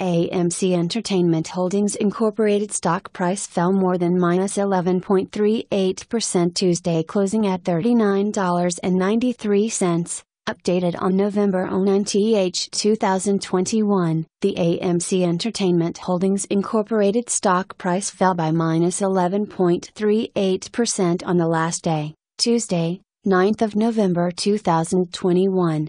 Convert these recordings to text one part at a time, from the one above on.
AMC Entertainment Holdings Incorporated stock price fell more than minus 11.38% Tuesday closing at $39.93, updated on November 09th, 2021. The AMC Entertainment Holdings Incorporated stock price fell by minus 11.38% on the last day, Tuesday, 9th of November 2021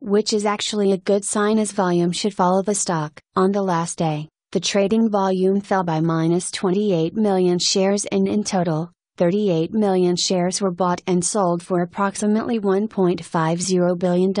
which is actually a good sign as volume should follow the stock. On the last day, the trading volume fell by minus 28 million shares and in total, 38 million shares were bought and sold for approximately $1.50 billion.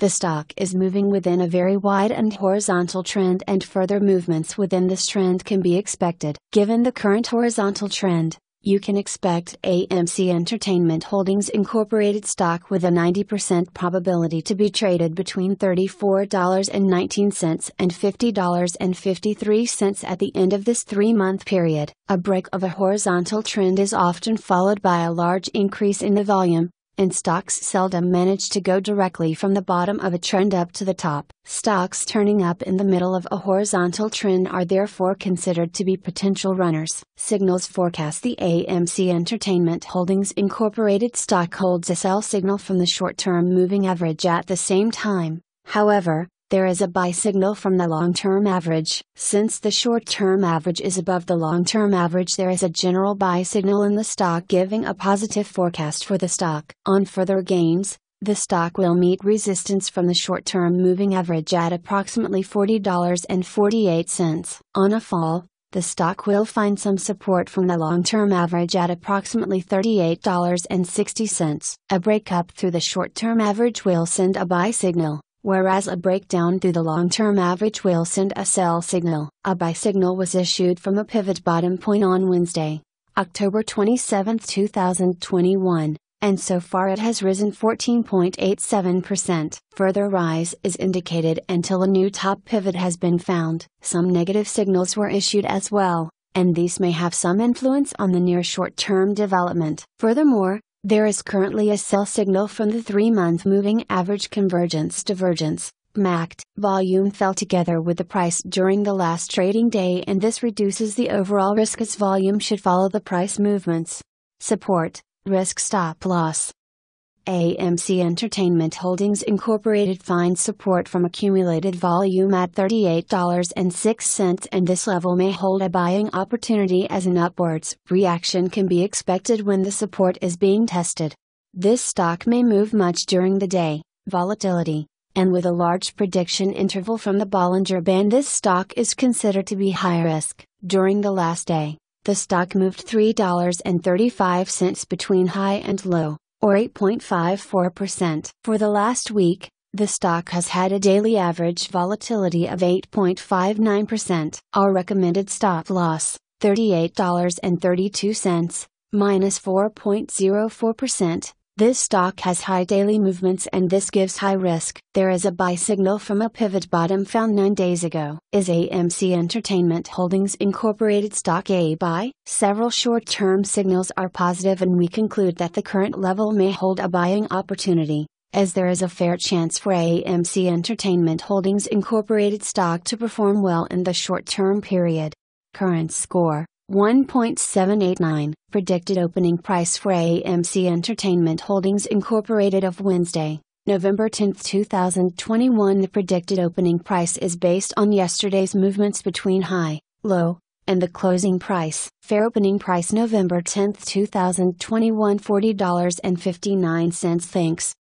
The stock is moving within a very wide and horizontal trend and further movements within this trend can be expected. Given the current horizontal trend, you can expect AMC Entertainment Holdings Incorporated stock with a 90% probability to be traded between $34.19 and $50.53 at the end of this three month period. A break of a horizontal trend is often followed by a large increase in the volume, and stocks seldom manage to go directly from the bottom of a trend up to the top. Stocks turning up in the middle of a horizontal trend are therefore considered to be potential runners. Signals forecast the AMC Entertainment Holdings Incorporated stock holds a sell signal from the short term moving average at the same time. However, there is a buy signal from the long term average. Since the short term average is above the long term average, there is a general buy signal in the stock giving a positive forecast for the stock. On further gains, the stock will meet resistance from the short term moving average at approximately $40.48. On a fall, the stock will find some support from the long term average at approximately $38.60. A break up through the short term average will send a buy signal whereas a breakdown through the long-term average will send a sell signal. A buy signal was issued from a pivot bottom point on Wednesday, October 27, 2021, and so far it has risen 14.87%. Further rise is indicated until a new top pivot has been found. Some negative signals were issued as well and these may have some influence on the near short term development. Furthermore, there is currently a sell signal from the three month moving average convergence divergence. MACD volume fell together with the price during the last trading day, and this reduces the overall risk as volume should follow the price movements. Support, risk stop loss. AMC Entertainment Holdings Incorporated finds support from accumulated volume at $38.06 and this level may hold a buying opportunity as an upwards reaction can be expected when the support is being tested. This stock may move much during the day, volatility, and with a large prediction interval from the Bollinger Band this stock is considered to be high risk. During the last day, the stock moved $3.35 between high and low or 8.54%. For the last week, the stock has had a daily average volatility of 8.59%. Our recommended stop loss $38.32, minus 4.04%, this stock has high daily movements and this gives high risk. There is a buy signal from a pivot bottom found 9 days ago. Is AMC Entertainment Holdings Incorporated stock a buy? Several short-term signals are positive and we conclude that the current level may hold a buying opportunity as there is a fair chance for AMC Entertainment Holdings Incorporated stock to perform well in the short term period. Current score 1.789 predicted opening price for AMC Entertainment Holdings Incorporated of Wednesday, November 10, 2021. The predicted opening price is based on yesterday's movements between high, low, and the closing price. Fair opening price November 10, 2021 $40.59. Thanks.